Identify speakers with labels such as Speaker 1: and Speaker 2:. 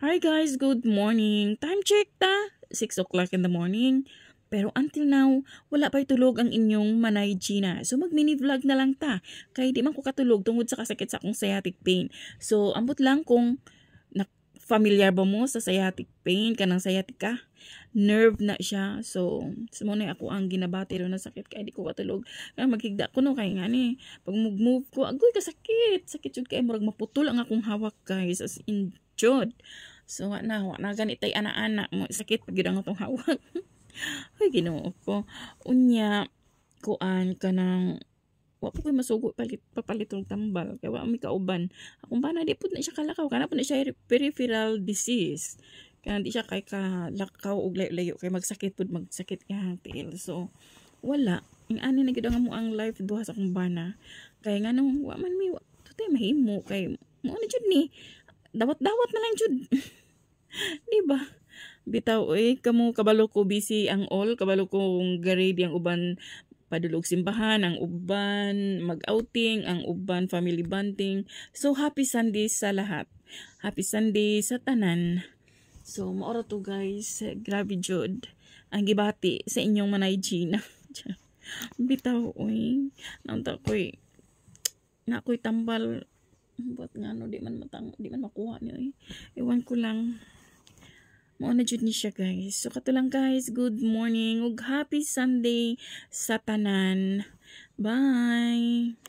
Speaker 1: Hi guys, good morning. Time check ta. 6 o'clock in the morning. Pero until now, wala pa'y tulog ang inyong manay Gina. So mag mini vlog na lang ta. Kay di man ko katulog tungod sa kasakit sa akong sciatic pain. So ambot lang kung familiar ba mo sa sciatic pain kanang sciatic ka nerve na siya so sumunay ako ang ginabati ro na sakit kay di ko katulog kay maghigda ko no kay ngani pag move ko agoy kasakit sakit jud kay murag maputol ang akong hawak guys as in jud. So wala na, wala ganit tay ana-ana mo sakit pag gidang tong hawak. Ay Ginoo ko. Unya kuan ka kanang wa po ko'y masugo palit, papalit ng tambal. Kaya wa may kauban. Akong ba na di po na siya kalakaw. Kana po na siya peripheral disease. Kaya di siya kay kalakaw o layo-layo. Kaya magsakit po magsakit ka ang tiil. So, wala. Ang ani na gidang mo ang life duha sa akong bana. Kaya nga nung wa man may wa. Tutay mahimo. Kaya mo na jud ni dawat-dawat na lang jud. 'Di ba? Bitaw eh kamo kabalo ko busy ang all, kabalo kong grade ang uban padulog simbahan, ang uban mag-outing, ang uban family bonding. So happy Sunday sa lahat. Happy Sunday sa tanan. So maora to guys, grabe jud ang gibati sa inyong manay Gina. Bitaw oy, naunta koy na koy tambal but nga no, di man matang, di man makuha niya eh. Ewan ko lang. Mao na jud ni siya guys. So kato lang guys, good morning ug happy Sunday sa tanan. Bye.